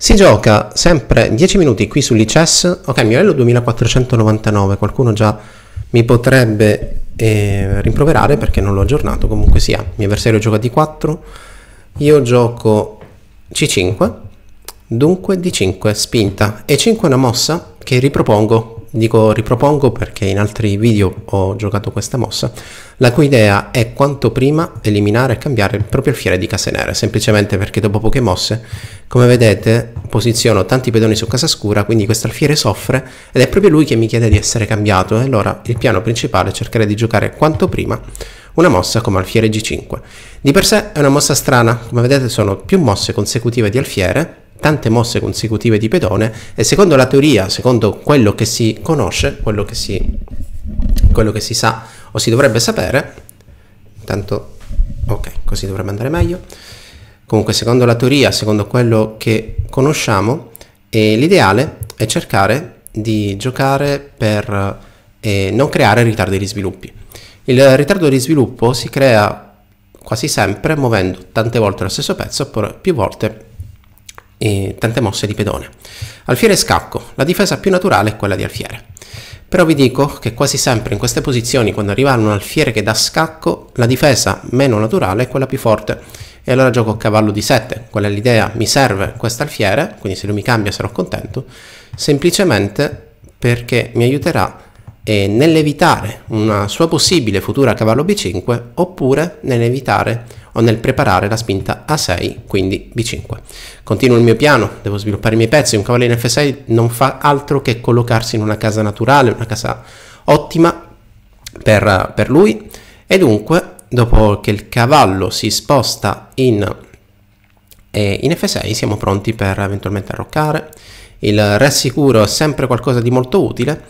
Si gioca sempre 10 minuti qui sull'ICES, ok mio elo 2499, qualcuno già mi potrebbe eh, rimproverare perché non l'ho aggiornato, comunque sia, mio avversario gioca D4, io gioco C5, dunque D5 spinta, E5 è una mossa che ripropongo, dico ripropongo perché in altri video ho giocato questa mossa, la cui idea è quanto prima eliminare e cambiare il proprio alfiere di case nere, semplicemente perché dopo poche mosse, come vedete, posiziono tanti pedoni su casa scura, quindi questo alfiere soffre ed è proprio lui che mi chiede di essere cambiato e allora il piano principale è cercare di giocare quanto prima una mossa come alfiere G5. Di per sé è una mossa strana, come vedete sono più mosse consecutive di alfiere, tante mosse consecutive di pedone e secondo la teoria, secondo quello che si conosce, quello che si, quello che si sa o si dovrebbe sapere, intanto ok, così dovrebbe andare meglio, Comunque, secondo la teoria, secondo quello che conosciamo, eh, l'ideale è cercare di giocare per eh, non creare ritardi di sviluppo. Il ritardo di sviluppo si crea quasi sempre muovendo tante volte lo stesso pezzo, oppure più volte eh, tante mosse di pedone. Alfiere e scacco, la difesa più naturale è quella di alfiere. Però vi dico che quasi sempre in queste posizioni, quando arriva un alfiere che dà scacco, la difesa meno naturale è quella più forte e allora gioco cavallo di 7, quella è l'idea, mi serve questo alfiere, quindi se lui mi cambia sarò contento, semplicemente perché mi aiuterà eh, nell'evitare una sua possibile futura cavallo b5 oppure nell'evitare o nel preparare la spinta a6, quindi b5. Continuo il mio piano, devo sviluppare i miei pezzi, un cavallino f6 non fa altro che collocarsi in una casa naturale, una casa ottima per, per lui e dunque dopo che il cavallo si sposta in, eh, in F6 siamo pronti per eventualmente arroccare. Il re sicuro è sempre qualcosa di molto utile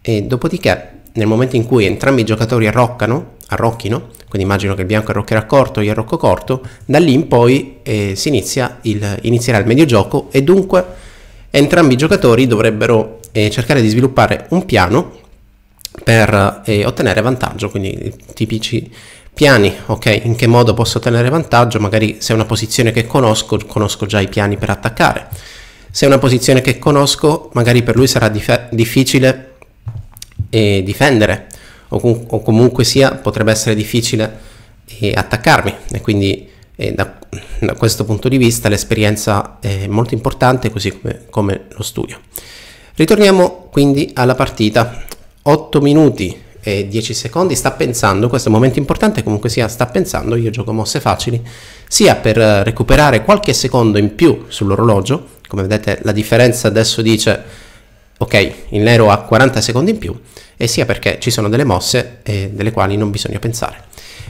e dopodiché nel momento in cui entrambi i giocatori arroccano, arrocchino, quindi immagino che il bianco arroccherà corto e io arrocco corto, da lì in poi eh, si inizia il, inizierà il medio gioco e dunque entrambi i giocatori dovrebbero eh, cercare di sviluppare un piano per eh, ottenere vantaggio, quindi tipici piani, ok, in che modo posso tenere vantaggio, magari se è una posizione che conosco, conosco già i piani per attaccare. Se è una posizione che conosco, magari per lui sarà dif difficile eh, difendere o, com o, comunque sia potrebbe essere difficile eh, attaccarmi e quindi eh, da, da, questo punto di vista l'esperienza è molto importante così come, come lo studio. Ritorniamo quindi alla partita. 8 minuti e 10 secondi, sta pensando, questo è un momento importante, comunque sia, sta pensando, io gioco mosse facili, sia per recuperare qualche secondo in più sull'orologio, come vedete la differenza adesso dice ok, il nero ha 40 secondi in più, e sia perché ci sono delle mosse eh, delle quali non bisogna pensare.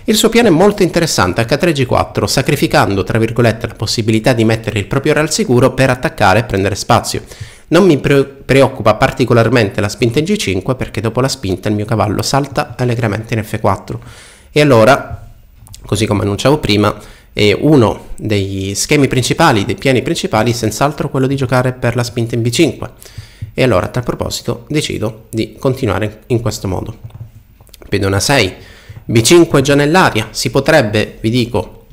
Il suo piano è molto interessante, H3G4, sacrificando, tra virgolette, la possibilità di mettere il proprio re al sicuro per attaccare e prendere spazio. Non mi pre- preoccupa particolarmente la spinta in G5 perché dopo la spinta il mio cavallo salta allegramente in F4 e allora, così come annunciavo prima, è uno degli schemi principali, dei piani principali, senz'altro quello di giocare per la spinta in B5. E allora a tal proposito decido di continuare in questo modo. Pedona 6, B5 è già nell'aria, si potrebbe, vi dico,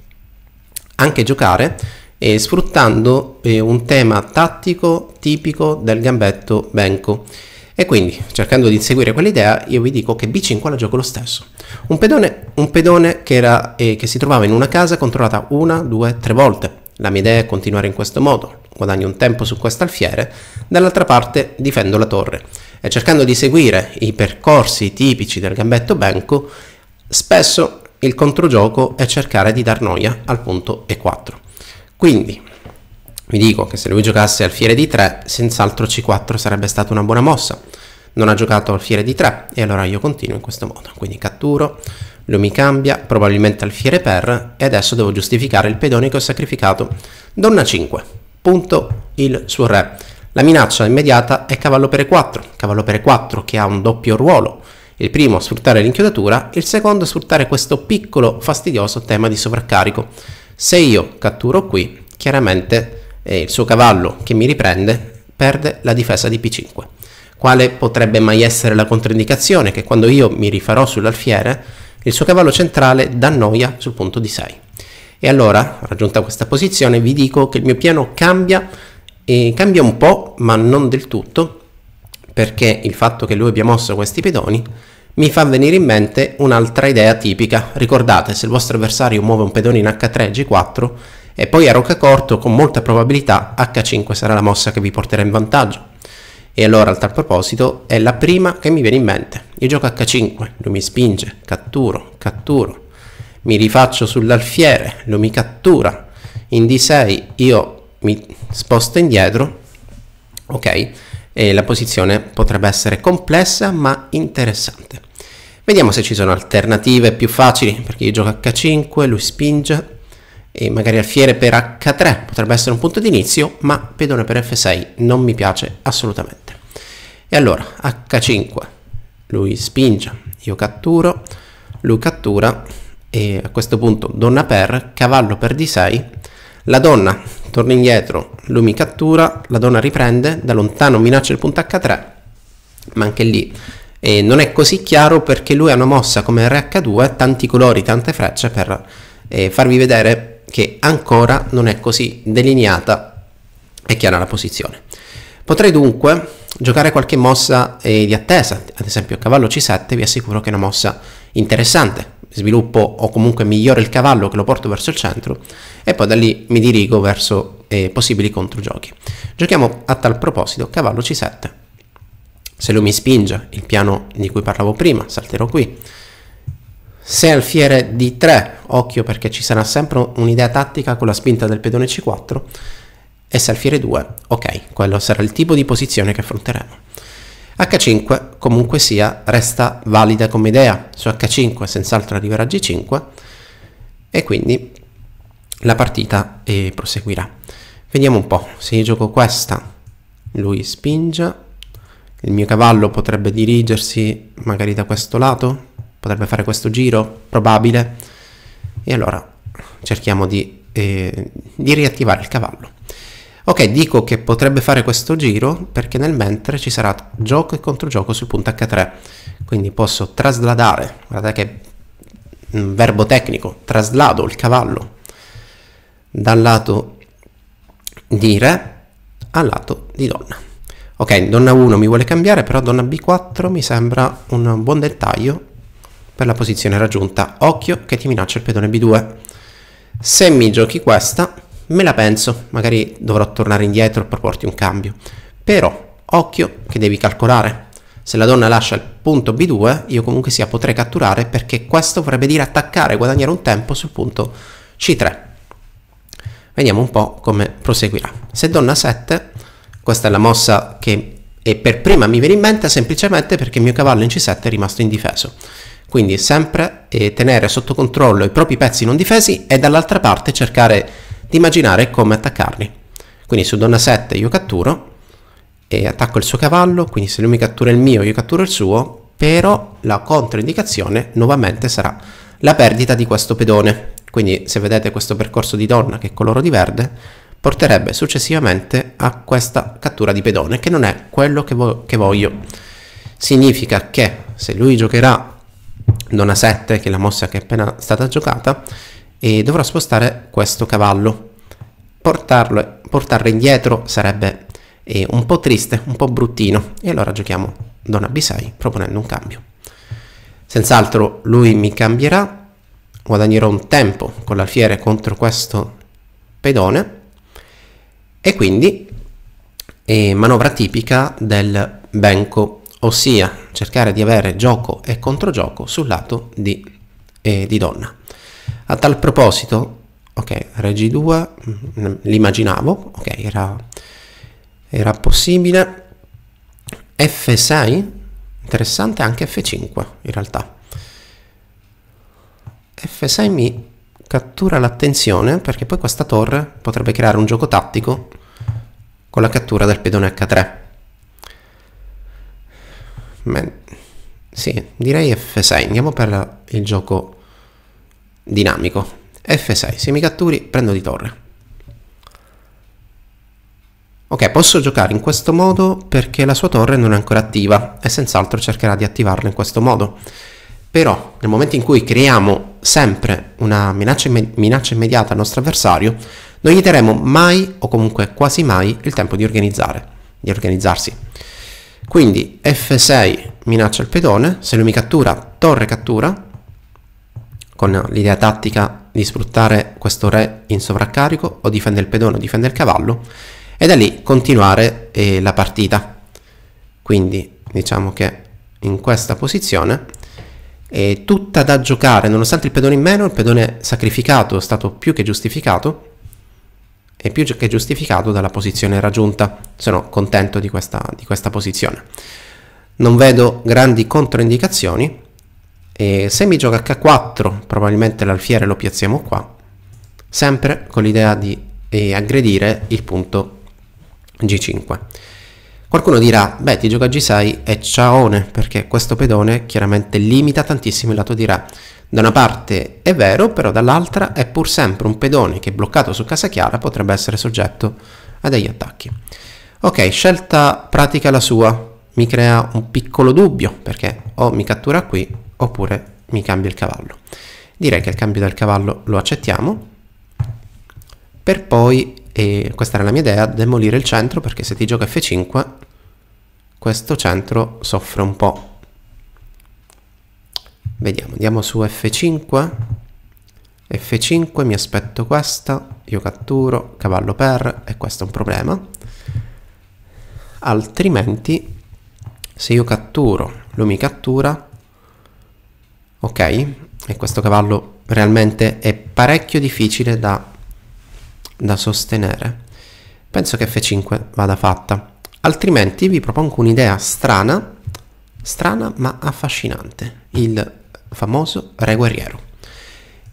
anche giocare eh, sfruttando eh, un tema tattico tipico del gambetto Benko. E quindi, cercando di inseguire quell'idea, io vi dico che B5 la gioco lo stesso. Un pedone, un pedone che, era, eh, che si trovava in una casa controllata una, due, tre volte. La mia idea è continuare in questo modo, guadagno un tempo su questo alfiere, dall'altra parte difendo la torre. E cercando di seguire i percorsi tipici del gambetto Benko, spesso il controgioco è cercare di dar noia al punto E4. Quindi vi dico che se lui giocasse al fiere di 3, senz'altro C4 sarebbe stata una buona mossa. Non ha giocato al fiere di 3 e allora io continuo in questo modo. Quindi catturo, lui mi cambia, probabilmente al fiere per e adesso devo giustificare il pedone che ho sacrificato. Donna 5, punto il suo re. La minaccia immediata è cavallo per E4, cavallo per E4 che ha un doppio ruolo. Il primo sfruttare l'inchiodatura, il secondo sfruttare questo piccolo fastidioso tema di sovraccarico. Se io catturo qui, chiaramente eh, il suo cavallo che mi riprende perde la difesa di P5. Quale potrebbe mai essere la controindicazione? Che quando io mi rifarò sull'alfiere, il suo cavallo centrale dà noia sul punto di 6. E allora, raggiunta questa posizione, vi dico che il mio piano cambia, eh, cambia un po', ma non del tutto, perché il fatto che lui abbia mosso questi pedoni mi fa venire in mente un'altra idea tipica. Ricordate, se il vostro avversario muove un pedone in h3 g4 e poi a rocca corto, con molta probabilità h5 sarà la mossa che vi porterà in vantaggio. E allora, a tal proposito, è la prima che mi viene in mente. Io gioco h5, lui mi spinge, catturo, catturo. Mi rifaccio sull'alfiere, lui mi cattura. In d6 io mi sposto indietro, ok? e la posizione potrebbe essere complessa ma interessante. Vediamo se ci sono alternative più facili, perché io gioco H5, lui spinge, e magari alfiere per H3 potrebbe essere un punto di inizio, ma pedone per F6 non mi piace assolutamente. E allora H5, lui spinge, io catturo, lui cattura, e a questo punto donna per, cavallo per D6, la donna torna indietro, lui mi cattura, la donna riprende, da lontano minaccia il punto H3, ma anche lì e non è così chiaro perché lui ha una mossa come RH2, tanti colori, tante frecce per eh, farvi vedere che ancora non è così delineata e chiara la posizione. Potrei dunque giocare qualche mossa eh, di attesa, ad esempio cavallo C7 vi assicuro che è una mossa interessante, sviluppo o comunque migliore il cavallo che lo porto verso il centro e poi da lì mi dirigo verso eh, possibili controgiochi. Giochiamo a tal proposito cavallo c7. Se lui mi spinge, il piano di cui parlavo prima, salterò qui. Se alfiere d3, occhio perché ci sarà sempre un'idea tattica con la spinta del pedone c4, e se alfiere 2, ok, quello sarà il tipo di posizione che affronteremo. H5 comunque sia resta valida come idea su H5 senz'altro arriverà G5 e quindi la partita eh, proseguirà vediamo un po' se io gioco questa lui spinge il mio cavallo potrebbe dirigersi magari da questo lato potrebbe fare questo giro probabile e allora cerchiamo di, eh, di riattivare il cavallo Ok, dico che potrebbe fare questo giro perché nel mentre ci sarà gioco e controgioco sul punto H3. Quindi posso trasladare, guardate che verbo tecnico, traslado il cavallo dal lato di re al lato di donna. Ok, donna 1 mi vuole cambiare, però donna B4 mi sembra un buon dettaglio per la posizione raggiunta. Occhio che ti minaccia il pedone B2. Se mi giochi questa me la penso, magari dovrò tornare indietro e proporti un cambio. Però, occhio che devi calcolare. Se la donna lascia il punto B2, io comunque sia potrei catturare perché questo vorrebbe dire attaccare e guadagnare un tempo sul punto C3. Vediamo un po' come proseguirà. Se donna 7, questa è la mossa che e per prima mi viene in mente semplicemente perché il mio cavallo in C7 è rimasto indifeso. Quindi sempre eh, tenere sotto controllo i propri pezzi non difesi e dall'altra parte cercare di immaginare come attaccarli. Quindi su donna 7 io catturo e attacco il suo cavallo, quindi se lui mi cattura il mio io catturo il suo, però la controindicazione nuovamente sarà la perdita di questo pedone. Quindi se vedete questo percorso di donna che è coloro di verde, porterebbe successivamente a questa cattura di pedone, che non è quello che, vo che voglio. Significa che se lui giocherà donna 7, che è la mossa che è appena stata giocata, dovrò spostare questo cavallo portarlo, portarlo indietro sarebbe eh, un po' triste, un po' bruttino e allora giochiamo Donna B6 proponendo un cambio. Senz'altro lui mi cambierà, guadagnerò un tempo con l'alfiere contro questo pedone e quindi eh, manovra tipica del benco, ossia cercare di avere gioco e controgioco sul lato di, eh, di donna. A tal proposito ok, Regi 2, mm, l'immaginavo, ok, era, era possibile. F6, interessante anche F5 in realtà. F6 mi cattura l'attenzione perché poi questa torre potrebbe creare un gioco tattico con la cattura del pedone H3. Beh, sì, direi F6, andiamo per il gioco dinamico. F6, se mi catturi prendo di torre. Ok, posso giocare in questo modo perché la sua torre non è ancora attiva e senz'altro cercherà di attivarla in questo modo. Però nel momento in cui creiamo sempre una minaccia, imme minaccia immediata al nostro avversario, non gli daremo mai o comunque quasi mai il tempo di organizzare, di organizzarsi. Quindi F6 minaccia il pedone, se lui mi cattura, torre cattura, con l'idea tattica di sfruttare questo re in sovraccarico o difende il pedone o difende il cavallo e da lì continuare eh, la partita. Quindi diciamo che in questa posizione è tutta da giocare, nonostante il pedone in meno, il pedone sacrificato è stato più che giustificato è più che giustificato dalla posizione raggiunta, sono contento di questa, di questa posizione. Non vedo grandi controindicazioni e se mi gioca H4 probabilmente l'alfiere lo piazziamo qua, sempre con l'idea di eh, aggredire il punto G5. Qualcuno dirà, beh ti gioca G6 e ciaone, perché questo pedone chiaramente limita tantissimo il lato di re. Da una parte è vero, però dall'altra è pur sempre un pedone che bloccato su casa chiara potrebbe essere soggetto a degli attacchi. Ok, scelta pratica la sua, mi crea un piccolo dubbio, perché o mi cattura qui oppure mi cambia il cavallo. Direi che il cambio del cavallo lo accettiamo per poi, e questa era la mia idea, demolire il centro perché se ti gioco F5 questo centro soffre un po'. Vediamo, andiamo su F5, F5 mi aspetto questa, io catturo, cavallo per e questo è un problema. Altrimenti se io catturo, lui mi cattura, ok e questo cavallo realmente è parecchio difficile da, da sostenere penso che f5 vada fatta altrimenti vi propongo un'idea strana strana ma affascinante il famoso re guerriero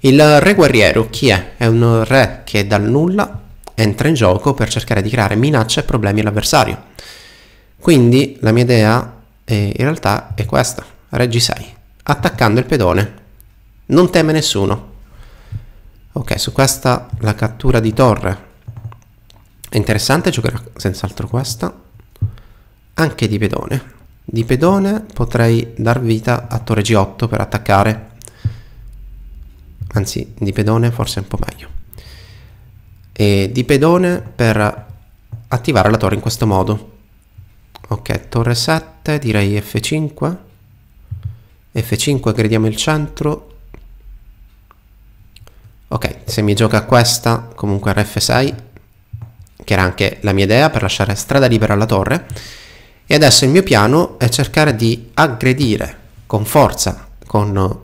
il re guerriero chi è? È un re che dal nulla entra in gioco per cercare di creare minacce e problemi all'avversario. Quindi la mia idea è, eh, in realtà è questa, re g6 attaccando il pedone. Non teme nessuno. Ok, su questa la cattura di torre. È interessante, giocherà senz'altro questa. Anche di pedone. Di pedone potrei dar vita a torre G8 per attaccare. Anzi, di pedone forse è un po' meglio. E di pedone per attivare la torre in questo modo. Ok, torre 7, direi F5. F5 crediamo il centro ok se mi gioca questa comunque Rf6 che era anche la mia idea per lasciare strada libera alla torre e adesso il mio piano è cercare di aggredire con forza con,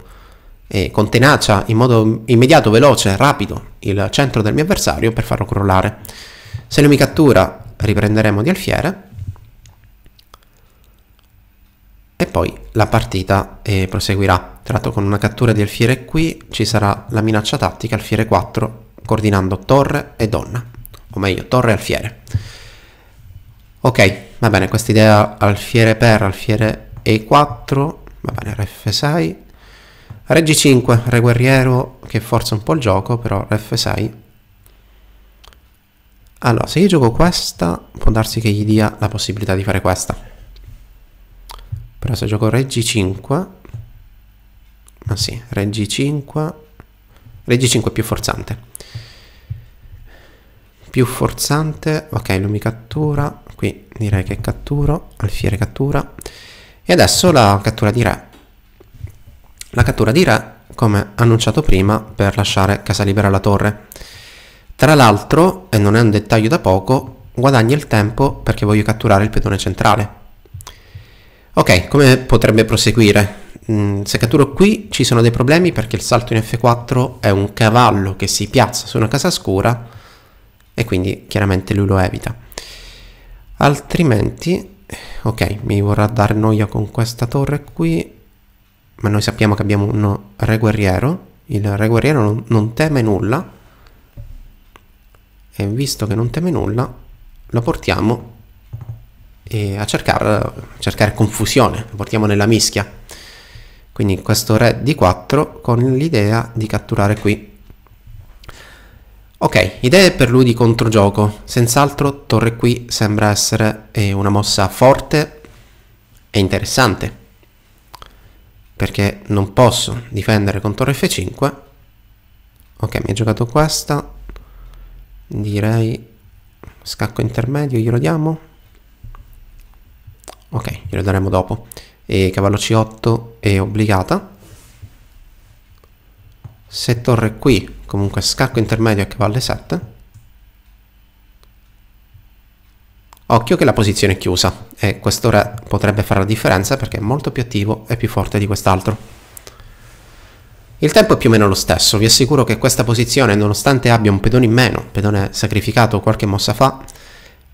eh, con tenacia in modo immediato, veloce, rapido il centro del mio avversario per farlo crollare se lui mi cattura riprenderemo di alfiere e poi la partita eh, proseguirà. Tra l'altro con una cattura di alfiere qui ci sarà la minaccia tattica alfiere 4 coordinando torre e donna, o meglio torre e alfiere. Ok, va bene, questa idea alfiere per alfiere E4, va bene, re f 6 Reggi 5, re guerriero che forza un po' il gioco, però re f 6 Allora, se io gioco questa, può darsi che gli dia la possibilità di fare questa. Però se gioco Reggi 5... Ma sì, Reggi 5... Reggi 5 più forzante. Più forzante... Ok, lui mi cattura. Qui direi che catturo. Alfiere cattura. E adesso la cattura di re. La cattura di re, come annunciato prima, per lasciare casa libera alla torre. Tra l'altro, e non è un dettaglio da poco, guadagna il tempo perché voglio catturare il pedone centrale. Ok, come potrebbe proseguire? Mm, se catturo qui ci sono dei problemi perché il salto in F4 è un cavallo che si piazza su una casa scura e quindi chiaramente lui lo evita. Altrimenti, ok, mi vorrà dare noia con questa torre qui, ma noi sappiamo che abbiamo un re guerriero, il re guerriero non, non teme nulla e visto che non teme nulla lo portiamo e a cercare, cercare confusione, lo portiamo nella mischia. Quindi questo re d 4 con l'idea di catturare qui. Ok, idee per lui di controgioco. Senz'altro torre qui sembra essere eh, una mossa forte e interessante. Perché non posso difendere con torre F5. Ok, mi ha giocato questa. Direi scacco intermedio, glielo diamo ok glielo daremo dopo e cavallo c8 è obbligata se torre qui comunque scacco intermedio a cavallo 7 occhio che la posizione è chiusa e questo re potrebbe fare la differenza perché è molto più attivo e più forte di quest'altro il tempo è più o meno lo stesso, vi assicuro che questa posizione, nonostante abbia un pedone in meno, pedone sacrificato qualche mossa fa,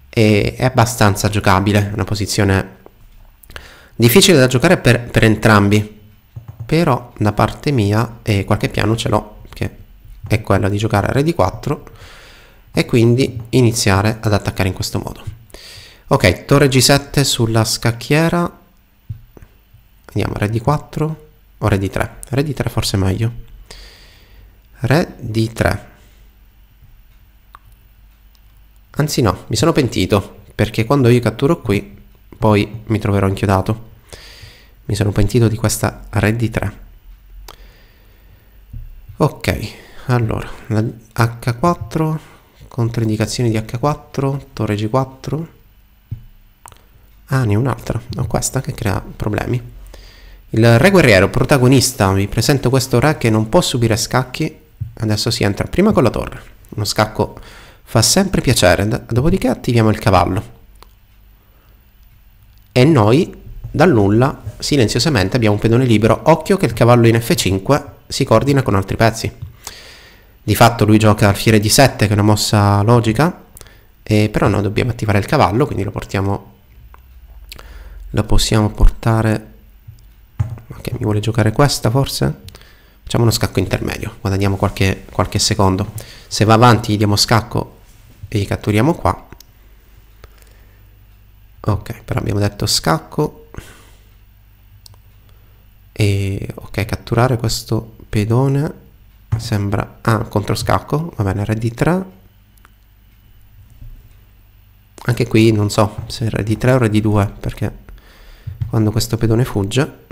è, abbastanza giocabile, una posizione Difficile da giocare per, per entrambi. Però da parte mia eh, qualche piano ce l'ho, che è quello di giocare a re di 4 e quindi iniziare ad attaccare in questo modo. Ok, torre G7 sulla scacchiera. vediamo re di 4 o re di 3? Re di 3 forse è meglio. Re di 3. Anzi no, mi sono pentito, perché quando io catturo qui, poi mi troverò inchiodato mi sono pentito di questa red di 3 ok allora h4 controindicazioni di h4 torre g4 ah ne un'altra ho questa che crea problemi il re guerriero protagonista vi presento questo re che non può subire scacchi adesso si entra prima con la torre uno scacco fa sempre piacere dopodiché attiviamo il cavallo e noi dal nulla silenziosamente abbiamo un pedone libero, occhio che il cavallo in F5 si coordina con altri pezzi. Di fatto lui gioca alfiere di 7 che è una mossa logica, e però noi dobbiamo attivare il cavallo, quindi lo portiamo... Lo possiamo portare... Ok, mi vuole giocare questa forse? Facciamo uno scacco intermedio, guadagniamo qualche, qualche secondo. Se va avanti gli diamo scacco e gli catturiamo qua. Ok, però abbiamo detto scacco e ok, catturare questo pedone sembra... Ah, scacco va bene, re di 3. Anche qui non so se re di 3 o re di 2, perché quando questo pedone fugge...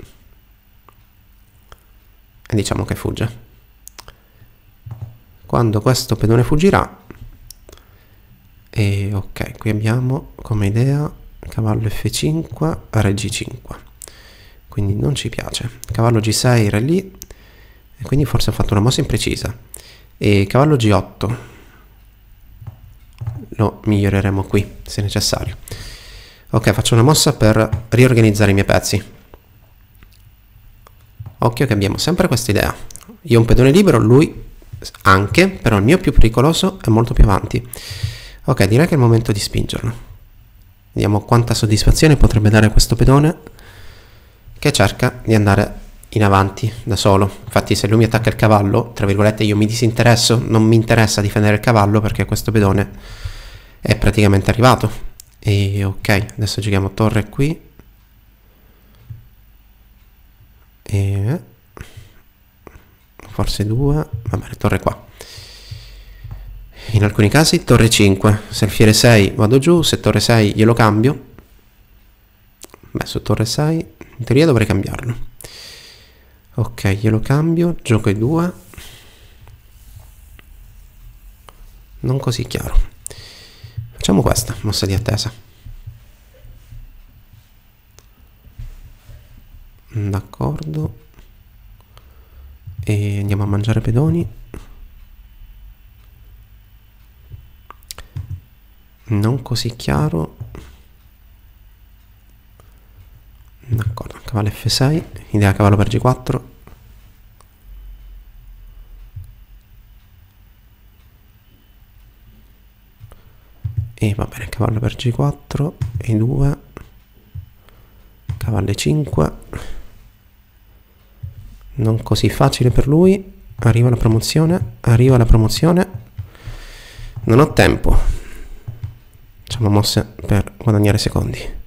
E eh, diciamo che fugge. Quando questo pedone fuggirà... E ok, qui abbiamo come idea cavallo F5, re G5 quindi non ci piace. Cavallo G6 era lì, e quindi forse ha fatto una mossa imprecisa. E cavallo G8 lo miglioreremo qui, se necessario. Ok, faccio una mossa per riorganizzare i miei pezzi. Occhio che abbiamo sempre questa idea. Io ho un pedone libero, lui anche, però il mio più pericoloso è molto più avanti. Ok, direi che è il momento di spingerlo. Vediamo quanta soddisfazione potrebbe dare questo pedone che cerca di andare in avanti da solo. Infatti se lui mi attacca il cavallo, tra virgolette io mi disinteresso, non mi interessa difendere il cavallo perché questo pedone è praticamente arrivato. E ok, adesso giochiamo torre qui. E... Forse 2, va bene, torre qua. In alcuni casi torre 5, se alfiere 6 vado giù, se torre 6 glielo cambio. Beh, su torre 6 in teoria dovrei cambiarlo. Ok, glielo cambio, gioco i due. Non così chiaro. Facciamo questa, mossa di attesa. D'accordo. E andiamo a mangiare pedoni. Non così chiaro d'accordo cavallo f6 idea cavallo per g4 e va bene cavallo per g4 e 2 cavallo 5 non così facile per lui arriva la promozione arriva la promozione non ho tempo facciamo mosse per guadagnare secondi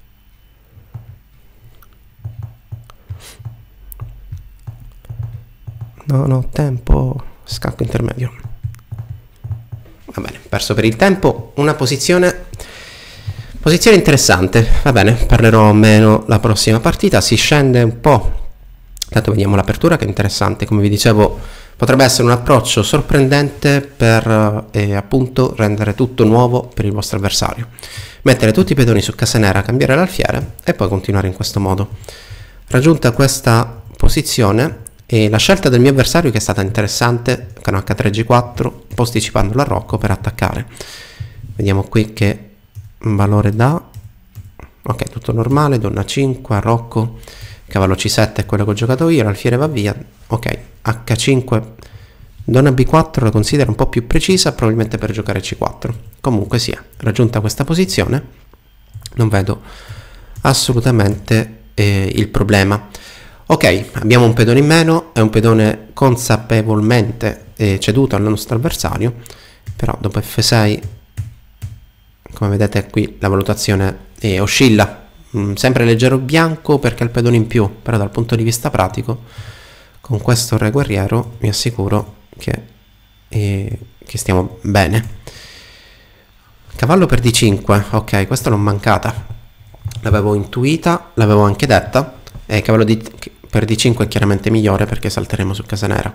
Non ho tempo, scacco intermedio. Va bene, perso per il tempo, una posizione... Posizione interessante, va bene, parlerò meno la prossima partita, si scende un po'. Intanto vediamo l'apertura che è interessante, come vi dicevo potrebbe essere un approccio sorprendente per eh, appunto rendere tutto nuovo per il vostro avversario. Mettere tutti i pedoni su casa nera, cambiare l'alfiere e poi continuare in questo modo. Raggiunta questa posizione e la scelta del mio avversario che è stata interessante, con H3G4, posticipando la Rocco per attaccare. Vediamo qui che valore dà. Ok, tutto normale, donna 5, Rocco, cavallo C7 è quello che ho giocato io, l'alfiere va via. Ok, H5, donna B4 la considero un po' più precisa, probabilmente per giocare C4. Comunque sia, raggiunta questa posizione, non vedo assolutamente eh, il problema. Ok, abbiamo un pedone in meno, è un pedone consapevolmente eh, ceduto al nostro avversario, però dopo F6, come vedete qui, la valutazione eh, oscilla, mm, sempre leggero bianco perché ha il pedone in più, però dal punto di vista pratico, con questo re guerriero mi assicuro che, eh, che stiamo bene. Cavallo per D5, ok, questa l'ho mancata, l'avevo intuita, l'avevo anche detta, eh, e cavallo di, per D5 è chiaramente migliore perché salteremo su casa nera.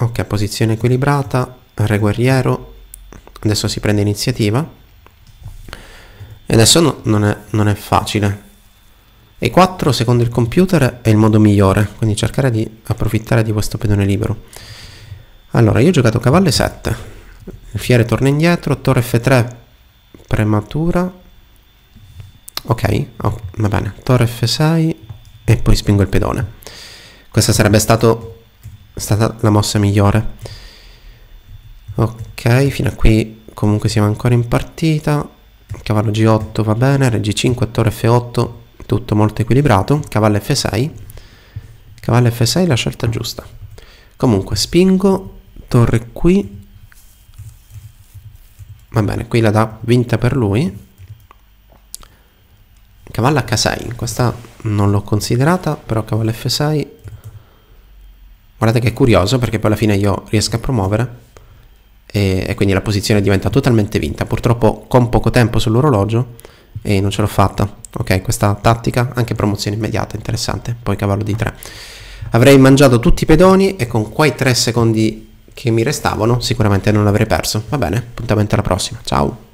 Ok, posizione equilibrata, re guerriero, adesso si prende iniziativa. E adesso no, non, è, non, è, facile. E4 secondo il computer è il modo migliore, quindi cercare di approfittare di questo pedone libero. Allora, io ho giocato cavallo 7 il fiere torna indietro, torre F3 prematura, ok, oh, va bene, torre F6 e poi spingo il pedone. Questa sarebbe stato, stata la mossa migliore. Ok, fino a qui comunque siamo ancora in partita. Cavallo G8 va bene, Re G5, torre F8, tutto molto equilibrato. Cavallo F6, cavallo F6 la scelta giusta. Comunque spingo, torre qui. Va bene, qui la dà vinta per lui, Cavallo H6, questa non l'ho considerata, però cavallo F6. Guardate che è curioso perché poi alla fine io riesco a promuovere e, e quindi la posizione diventa totalmente vinta. Purtroppo con poco tempo sull'orologio e non ce l'ho fatta. Ok, questa tattica, anche promozione immediata, interessante. Poi cavallo d 3. Avrei mangiato tutti i pedoni e con quei 3 secondi che mi restavano sicuramente non l'avrei perso. Va bene, appuntamento alla prossima. Ciao!